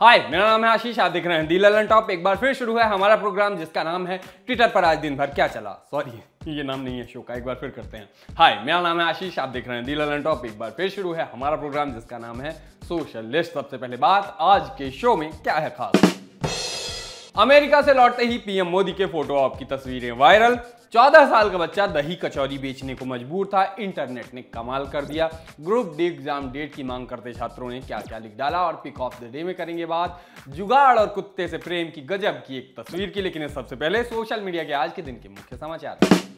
हाय मेरा नाम है आशीष आप देख रहे हैं डीलर टॉप एक बार फिर शुरू है हमारा प्रोग्राम जिसका नाम है ट्विटर पर आज दिन भर क्या चला सॉरी ये नाम नहीं है शो का एक बार फिर करते हैं हाय मेरा नाम है आशीष आप देख रहे हैं डीलर टॉप एक बार फिर शुरू है हमारा प्रोग्राम जिसका नाम है सोशल लिस्ट सबसे पहले बात आज के शो में क्या है खास अमेरिका से लौटते ही पीएम मोदी के फोटो ऑप की तस्वीरें वायरल चौदह साल का बच्चा दही कचौरी बेचने को मजबूर था इंटरनेट ने कमाल कर दिया ग्रुप डी एग्जाम डेट की मांग करते छात्रों ने क्या क्या लिख डाला और पिक ऑफ द डे में करेंगे बात जुगाड़ और कुत्ते से प्रेम की गजब की एक तस्वीर की लेकिन सबसे पहले सोशल मीडिया के आज के दिन के मुख्य समाचार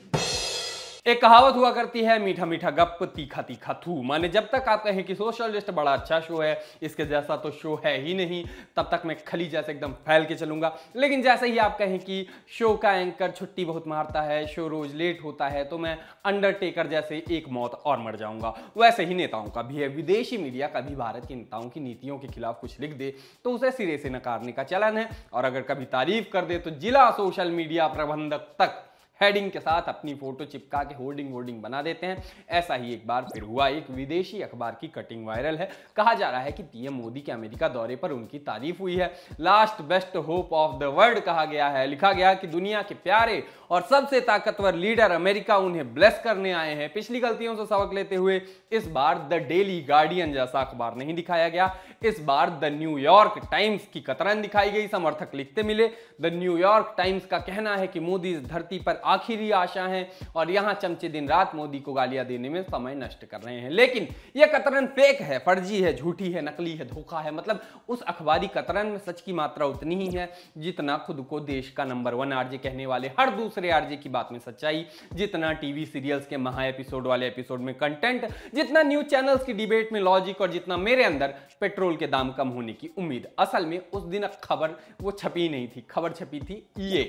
एक कहावत हुआ करती है मीठा मीठा गप तीखा तीखा थू माने जब तक आप कहें कि सोशलिस्ट बड़ा अच्छा शो है इसके जैसा तो शो है ही नहीं तब तक मैं खली जैसे एकदम फैल के चलूंगा लेकिन जैसे ही आप कहें कि शो का एंकर छुट्टी बहुत मारता है शो रोज लेट होता है तो मैं अंडरटेकर जैसे एक मौत और मर जाऊंगा वैसे ही नेताओं का भी है विदेशी मीडिया कभी भारत के नेताओं की नीतियों के खिलाफ कुछ लिख दे तो उसे सिरे से नकारने का चलन है और अगर कभी तारीफ कर दे तो जिला सोशल मीडिया प्रबंधक तक हेडिंग के साथ अपनी फोटो चिपका के होर्डिंग वोर्डिंग बना देते हैं ऐसा ही एक बार फिर हुआ एक विदेशी अखबार की कटिंग वायरल है कहा जा रहा है कि पीएम मोदी के अमेरिका दौरे पर उनकी तारीफ हुई है last best hope of the world कहा गया है लिखा गया कि दुनिया के प्यारे और सबसे ताकतवर लीडर अमेरिका उन्हें ब्लेस करने आए हैं पिछली गलतियों से सबक लेते हुए इस बार द डेली गार्डियन जैसा अखबार नहीं दिखाया गया इस बार द न्यूयॉर्क टाइम्स की कतरन दिखाई गई समर्थक लिखते मिले द न्यूयॉर्क टाइम्स का कहना है कि मोदी इस धरती पर आखिरी आशा है और यहां चमचे दिन रात मोदी को गालियां देने में समय नष्ट कर रहे हैं लेकिन यह कतरन फेक है फर्जी है झूठी है नकली है धोखा है मतलब उस अखबारी कतरन में सच की मात्रा उतनी ही है जितना खुद को देश का नंबर वन आरजे कहने वाले हर दूसरे आरजे की बात में सच्चाई जितना टीवी सीरियल्स के महा एपिसोड वाले एपिसोड में कंटेंट जितना न्यूज चैनल्स की डिबेट में लॉजिक और जितना मेरे अंदर पेट्रोल के दाम कम होने की उम्मीद असल में उस दिन खबर वो छपी नहीं थी खबर छपी थी ये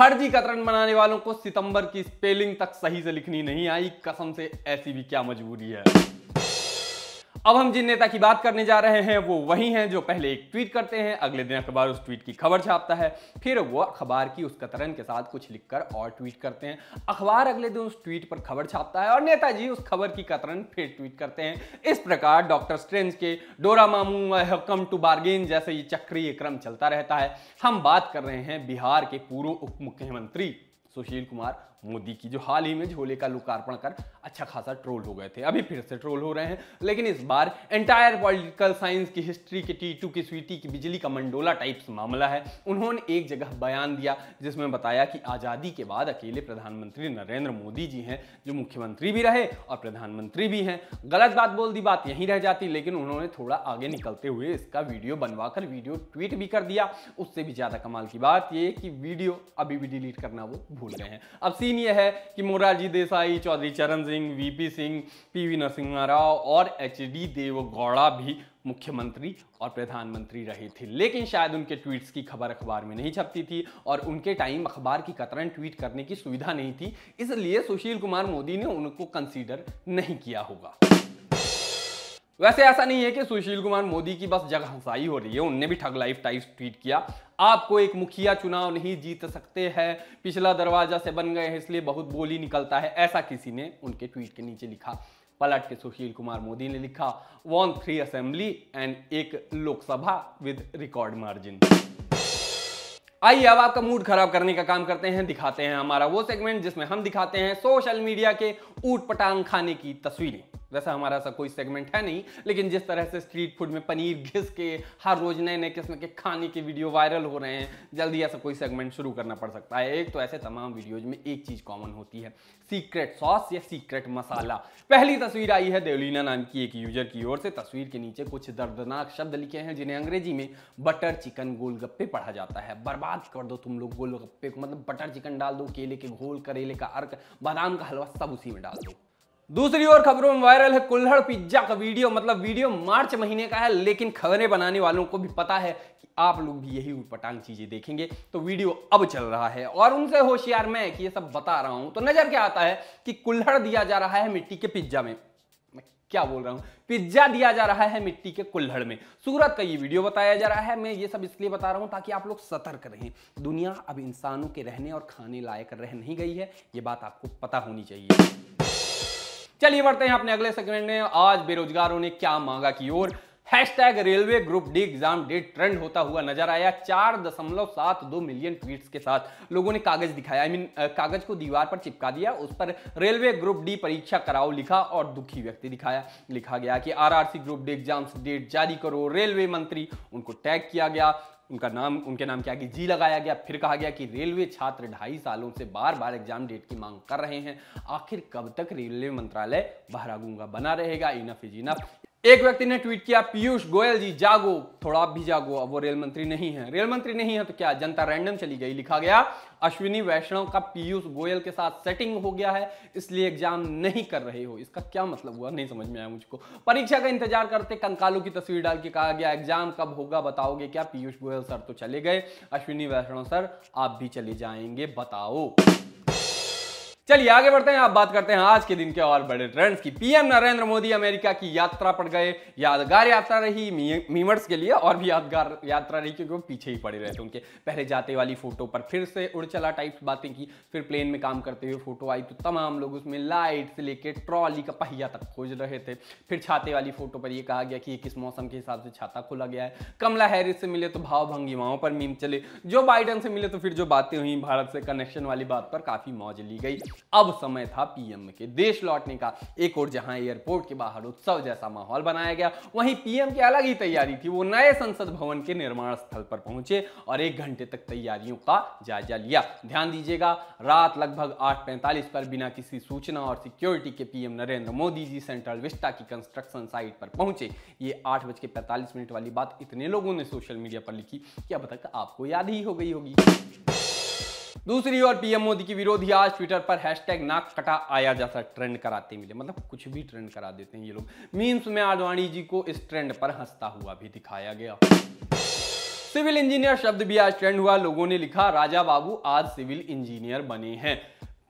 फर्जी कतरन बनाने वालों को सितंबर की स्पेलिंग तक सही से लिखनी नहीं आई कसम से ऐसी भी क्या मजबूरी है अब हम जिन नेता की बात करने जा रहे हैं वो वही हैं जो पहले एक ट्वीट करते हैं अगले दिन अखबार उस ट्वीट की खबर छापता है फिर वो अखबार की उस कतरन के साथ कुछ लिखकर और ट्वीट करते हैं अखबार अगले दिन उस ट्वीट पर खबर छापता है और नेताजी उस खबर की कतरन फिर ट्वीट करते हैं इस प्रकार डॉक्टर स्ट्रेंज के डोरा मामू कम टू बार्गेन जैसे ये चक्रीय क्रम चलता रहता है हम बात कर रहे हैं बिहार के पूर्व उप मुख्यमंत्री सुशील कुमार मोदी की जो हाल ही में झोले का लोकार्पण कर अच्छा खासा ट्रोल हो गए थे अभी फिर से ट्रोल हो रहे हैं लेकिन इस बार एंटायर पॉलिटिकल साइंस की हिस्ट्री के टी टू की स्वीटी की बिजली का मंडोला टाइप्स मामला है उन्होंने एक जगह बयान दिया जिसमें बताया कि आज़ादी के बाद अकेले प्रधानमंत्री नरेंद्र मोदी जी हैं जो मुख्यमंत्री भी रहे और प्रधानमंत्री भी हैं गलत बात बोल दी बात यहीं रह जाती लेकिन उन्होंने थोड़ा आगे निकलते हुए इसका वीडियो बनवा वीडियो ट्वीट भी कर दिया उससे भी ज़्यादा कमाल की बात ये कि वीडियो अभी भी डिलीट करना वो भूल गए हैं अब सीन ये है कि मोरारजी देसाई चौधरी चरण सिंह वीपी सिंह पीवी नरसिम्हा राव और एच डी देवगौड़ा भी मुख्यमंत्री और प्रधानमंत्री रहे थे लेकिन शायद उनके ट्वीट्स की खबर अखबार में नहीं छपती थी और उनके टाइम अखबार की कतरन ट्वीट करने की सुविधा नहीं थी इसलिए सुशील कुमार मोदी ने उनको कंसीडर नहीं किया होगा वैसे ऐसा नहीं है कि सुशील कुमार मोदी की बस जगह हंसाई हो रही है उनने भी ठग लाइफ टाइप ट्वीट किया आपको एक मुखिया चुनाव नहीं जीत सकते हैं पिछला दरवाजा से बन गए हैं इसलिए बहुत बोली निकलता है ऐसा किसी ने उनके ट्वीट के नीचे लिखा पलट के सुशील कुमार मोदी ने लिखा वन थ्री असेंबली एंड एक लोकसभा विद रिकॉर्ड मार्जिन आइए अब आपका मूड खराब करने का काम करते हैं दिखाते हैं हमारा वो सेगमेंट जिसमें हम दिखाते हैं सोशल मीडिया के ऊट पटांग खाने की तस्वीरें वैसा हमारा ऐसा कोई सेगमेंट है नहीं लेकिन जिस तरह से स्ट्रीट फूड में पनीर घिस के हर रोज नए नए किस्म के खाने के वीडियो वायरल हो रहे हैं जल्दी ऐसा कोई सेगमेंट शुरू करना पड़ सकता है एक तो ऐसे तमाम वीडियोज में एक चीज़ कॉमन होती है सीक्रेट सॉस या सीक्रेट मसाला पहली तस्वीर आई है देवलीना नाम की एक यूजर की ओर से तस्वीर के नीचे कुछ दर्दनाक शब्द लिखे हैं जिन्हें अंग्रेजी में बटर चिकन गोलगप्पे पढ़ा जाता है बर्बाद राज कर दो तुम लोग गोलगप्पे को मतलब बटर चिकन डाल दो केले के घोल करेले का अर्क बादाम का हलवा सब उसी में डाल दो दूसरी ओर खबरों में वायरल है कुल्हड़ पिज्जा का वीडियो मतलब वीडियो मार्च महीने का है लेकिन खबरें बनाने वालों को भी पता है कि आप लोग भी यही उटपटांग चीजें देखेंगे तो वीडियो अब चल रहा है और उनसे होशियार मैं कि ये सब बता रहा हूं तो नजर क्या आता है कि कुल्हड़ दिया जा रहा है मिट्टी के पिज्जा में क्या बोल रहा हूँ पिज्जा दिया जा रहा है मिट्टी के कुल्हड़ में सूरत का ये वीडियो बताया जा रहा है मैं ये सब इसलिए बता रहा हूँ ताकि आप लोग सतर्क रहें दुनिया अब इंसानों के रहने और खाने लायक रह नहीं गई है ये बात आपको पता होनी चाहिए चलिए बढ़ते हैं अपने अगले सेगमेंट में आज बेरोजगारों ने क्या मांगा की ओर hashtag railway group D exam date trend होता हुआ नजर आया चार दशमलव सात दो मिलियन ट्वीट्स के साथ लोगों ने कागज दिखाया आई I मीन mean, कागज को दीवार पर चिपका दिया उस पर रेलवे ग्रुप डी परीक्षा कराओ लिखा और दुखी व्यक्ति दिखाया लिखा गया कि RRC group D exams date जारी करो रेलवे मंत्री उनको टैग किया गया उनका नाम उनके नाम के आगे जी लगाया गया फिर कहा गया कि रेलवे छात्र ढाई सालों से बार बार एग्जाम डेट की मांग कर रहे हैं आखिर कब तक रेलवे मंत्रालय बहरागूंगा बना रहेगा इनफ इज इनफ एक व्यक्ति ने ट्वीट किया पीयूष गोयल जी जागो थोड़ा आप भी जागो अब वो रेल मंत्री नहीं है रेल मंत्री नहीं है तो क्या जनता रैंडम चली गई लिखा गया अश्विनी वैष्णव का पीयूष गोयल के साथ सेटिंग हो गया है इसलिए एग्जाम नहीं कर रहे हो इसका क्या मतलब हुआ नहीं समझ में आया मुझको परीक्षा का इंतजार करते कंकालों की तस्वीर डाल के कहा गया एग्जाम कब होगा बताओगे क्या पीयूष गोयल सर तो चले गए अश्विनी वैष्णव सर आप भी चले जाएंगे बताओ चलिए आगे बढ़ते हैं आप बात करते हैं आज के दिन के और बड़े ट्रेंड्स की पीएम नरेंद्र मोदी अमेरिका की यात्रा पर गए यादगार यात्रा रही मीमर्स के लिए और भी यादगार यात्रा रही क्योंकि वो पीछे ही पड़े रहे थे उनके पहले जाते वाली फोटो पर फिर से उड़ चला टाइप बातें की फिर प्लेन में काम करते हुए फोटो आई तो तमाम लोग उसमें लाइट से लेकर ट्रॉली का पहिया तक खोज रहे थे फिर छाते वाली फोटो पर यह कहा गया कि किस मौसम के हिसाब से छाता खोला गया है कमला हैरिस से मिले तो भाव भंगिमाओं पर मीम चले जो बाइडन से मिले तो फिर जो बातें हुई भारत से कनेक्शन वाली बात पर काफी मौज ली गई अब समय था पीएम के देश लौटने का एक और जहां एयरपोर्ट के बाहर उत्सव जैसा माहौल बनाया गया वहीं पीएम की अलग ही तैयारी थी वो नए संसद भवन के निर्माण स्थल पर पहुंचे और एक घंटे तक तैयारियों का जायजा लिया ध्यान दीजिएगा रात लगभग आठ पर बिना किसी सूचना और सिक्योरिटी के PM Narendra Modi ji central vista की कंस्ट्रक्शन साइट पर पहुंचे ये आठ बज के पैंतालीस मिनट वाली बात इतने लोगों ने सोशल मीडिया पर लिखी कि अब तक आपको याद ही हो गई होगी दूसरी ओर पीएम मोदी की विरोधी आज ट्विटर पर हैशटैग नाक कटा आया जैसा ट्रेंड कराते मिले मतलब कुछ भी ट्रेंड करा देते हैं ये लोग मीम्स में आडवाणी जी को इस ट्रेंड पर हंसता हुआ भी दिखाया गया सिविल इंजीनियर शब्द भी आज ट्रेंड हुआ लोगों ने लिखा राजा बाबू आज सिविल इंजीनियर बने हैं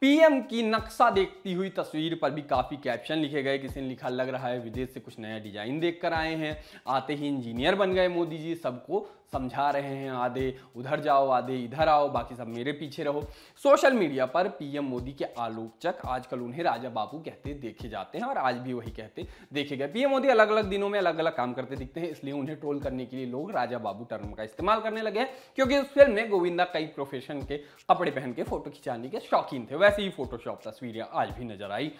पीएम की नक्शा देखती हुई तस्वीर पर भी काफ़ी कैप्शन लिखे गए किसी ने लिखा लग रहा है विदेश से कुछ नया डिजाइन देखकर आए हैं आते ही इंजीनियर बन गए मोदी जी सबको समझा रहे हैं आधे उधर जाओ आधे इधर आओ बाकी सब मेरे पीछे रहो सोशल मीडिया पर पीएम मोदी के आलोचक आजकल उन्हें राजा बाबू कहते देखे जाते हैं और आज भी वही कहते देखे गए पीएम मोदी अलग अलग दिनों में अलग अलग काम करते दिखते हैं इसलिए उन्हें ट्रोल करने के लिए लोग राजा बाबू टर्म का इस्तेमाल करने लगे हैं क्योंकि उस फिल्म में गोविंदा कई प्रोफेशन के कपड़े पहन के फोटो खिंचाने के शौकीन थे वैसे ही फोटोशॉप तस्वीरें आज भी नजर आई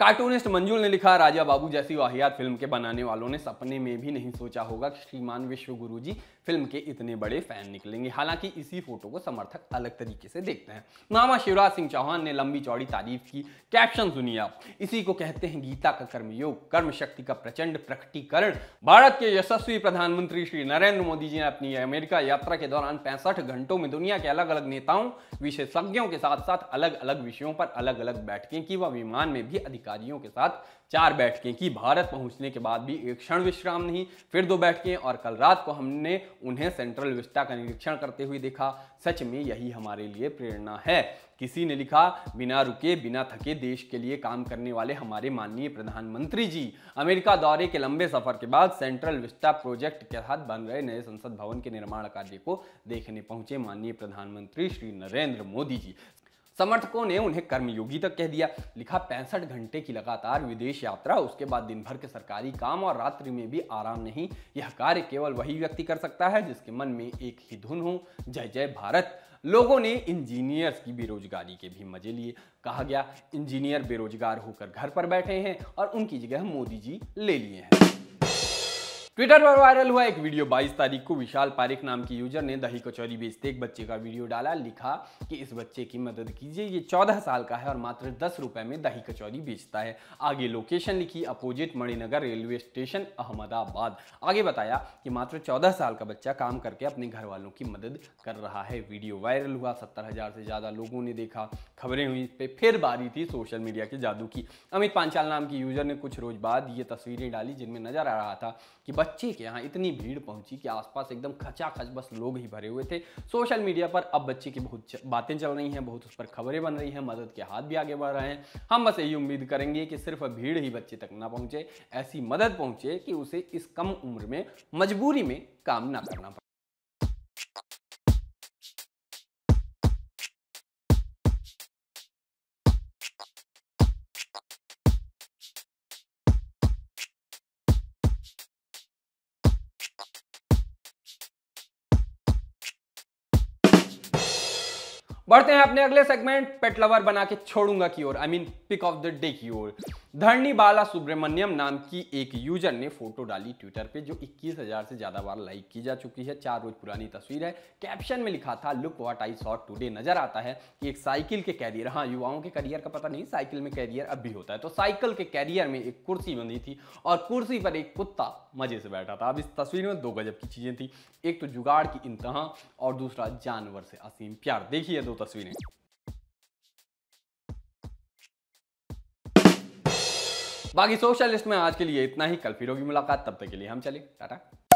कार्टूनिस्ट मंजूल ने लिखा राजा बाबू जैसी वाहियात फिल्म के बनाने वालों ने सपने में भी नहीं सोचा होगा कि श्रीमान विश्व गुरु जी फिल्म के इतने बड़े फैन निकलेंगे हालांकि इसी फोटो को समर्थक अलग तरीके से देखते हैं मामा शिवराज सिंह चौहान ने लंबी चौड़ी तारीफ की कैप्शन सुनी आप इसी को कहते हैं गीता का कर्मयोग कर्म शक्ति का प्रचंड प्रकटीकरण भारत के यशस्वी प्रधानमंत्री श्री नरेंद्र मोदी जी ने अपनी अमेरिका यात्रा के दौरान पैंसठ घंटों में दुनिया के अलग अलग नेताओं विशेषज्ञों के साथ साथ अलग अलग विषयों पर अलग अलग बैठकें की व विमान में भी अधिकार अधिकारियों के साथ चार बैठकें की भारत पहुंचने के बाद भी एक क्षण विश्राम नहीं फिर दो बैठकें और कल रात को हमने उन्हें सेंट्रल विस्टा का निरीक्षण करते हुए देखा सच में यही हमारे लिए प्रेरणा है किसी ने लिखा बिना रुके बिना थके देश के लिए काम करने वाले हमारे माननीय प्रधानमंत्री जी अमेरिका दौरे के लंबे सफर के बाद सेंट्रल विस्टा प्रोजेक्ट के साथ बन रहे नए संसद भवन के निर्माण कार्य को देखने पहुंचे माननीय प्रधानमंत्री श्री नरेंद्र मोदी जी समर्थकों ने उन्हें कर्मयोगी तक कह दिया लिखा पैंसठ घंटे की लगातार विदेश यात्रा उसके बाद दिन भर के सरकारी काम और रात्रि में भी आराम नहीं यह कार्य केवल वही व्यक्ति कर सकता है जिसके मन में एक ही धुन हो जय जय भारत लोगों ने इंजीनियर्स की बेरोजगारी के भी मजे लिए कहा गया इंजीनियर बेरोजगार होकर घर पर बैठे हैं और उनकी जगह मोदी जी ले लिए हैं ट्विटर पर वायरल हुआ एक वीडियो 22 तारीख को विशाल पारिक नाम की यूजर ने दही कचौरी बेचते एक बच्चे का वीडियो डाला लिखा कि इस बच्चे की मदद कीजिए ये 14 साल का है और मात्र दस रुपए में दही कचौरी बेचता है आगे लोकेशन लिखी opposite Maninagar railway station Ahmedabad आगे बताया कि मात्र चौदह साल का बच्चा काम करके अपने घर वालों की मदद कर रहा है वीडियो वायरल हुआ सत्तर हजार से ज्यादा लोगों ने देखा खबरें हुई इस पर फिर बारी थी सोशल मीडिया के जादू की अमित पांचाल नाम की यूजर ने कुछ रोज बाद ये तस्वीरें डाली जिनमें नजर आ रहा था कि बच्चे के यहाँ इतनी भीड़ पहुंची कि आसपास एकदम खचाखच बस लोग ही भरे हुए थे सोशल मीडिया पर अब बच्चे की बहुत बातें चल रही हैं बहुत उस पर खबरें बन रही हैं मदद के हाथ भी आगे बढ़ रहे हैं हम बस यही उम्मीद करेंगे कि सिर्फ भीड़ ही बच्चे तक ना पहुंचे ऐसी मदद पहुंचे कि उसे इस कम उम्र में मजबूरी में काम ना करना पड़े बढ़ते हैं अपने अगले सेगमेंट पेट लवर बना के छोड़ूंगा की ओर I mean pick of the day की ओर धरनी बाला सुब्रमण्यम नाम की एक यूजर ने फोटो डाली ट्विटर पे जो 21,000 से ज़्यादा बार लाइक की जा चुकी है चार रोज पुरानी तस्वीर है कैप्शन में लिखा था look what I saw today नजर आता है कि एक साइकिल के कैरियर हाँ युवाओं के करियर का पता नहीं साइकिल में कैरियर अब भी होता है तो साइकिल के कैरियर में एक कुर्सी बंधी थी और कुर्सी पर एक कुत्ता मजे से बैठा था अब इस तस्वीर में दो गजब की चीज़ें थी एक तो जुगाड़ की इंतहा और दूसरा जानवर से असीम प्यार देखिए दो तस्वीरें बाकी सोशलिस्ट में आज के लिए इतना ही कल फिर होगी मुलाकात तब तक के लिए हम चले टाटा